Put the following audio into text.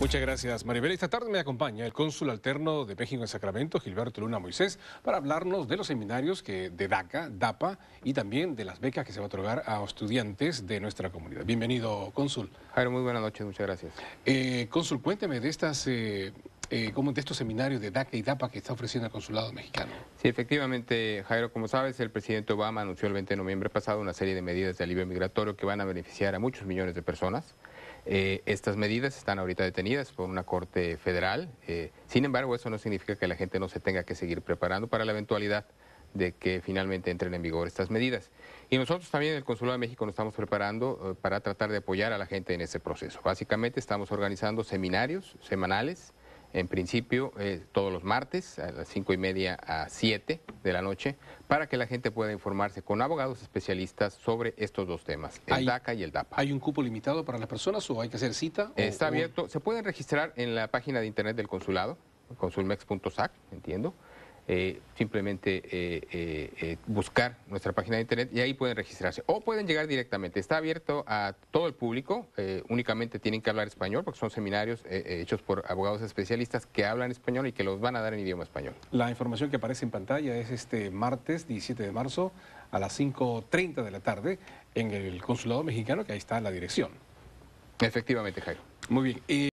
Muchas gracias, Maribel. Esta tarde me acompaña el cónsul alterno de México en Sacramento, Gilberto Luna Moisés, para hablarnos de los seminarios que, de DACA, DAPA y también de las becas que se va a otorgar a estudiantes de nuestra comunidad. Bienvenido, cónsul. Jairo, muy buenas noches, muchas gracias. Eh, cónsul, cuénteme de estas eh, eh, Cómo de estos seminarios de DACA y DAPA que está ofreciendo el Consulado Mexicano. Sí, efectivamente, Jairo, como sabes, el presidente Obama anunció el 20 de noviembre pasado una serie de medidas de alivio migratorio que van a beneficiar a muchos millones de personas. Eh, estas medidas están ahorita detenidas por una corte federal. Eh, sin embargo, eso no significa que la gente no se tenga que seguir preparando para la eventualidad de que finalmente entren en vigor estas medidas. Y nosotros también en el Consulado de México nos estamos preparando para tratar de apoyar a la gente en ese proceso. Básicamente estamos organizando seminarios semanales en principio eh, todos los martes a las cinco y media a siete de la noche para que la gente pueda informarse con abogados especialistas sobre estos dos temas, el DACA y el DAPA. ¿Hay un cupo limitado para las personas o hay que hacer cita? Está abierto, se pueden registrar en la página de internet del consulado, consulmex.sac, entiendo. Eh, simplemente eh, eh, buscar nuestra página de internet y ahí pueden registrarse. O pueden llegar directamente. Está abierto a todo el público, únicamente tienen que hablar español porque son seminarios hechos por abogados especialistas que hablan español y que los van a dar en idioma español. La información que aparece en pantalla es este martes 17 de marzo a las 5.30 de la tarde en el Consulado Mexicano, que ahí está la dirección. Efectivamente, Jairo. Muy bien.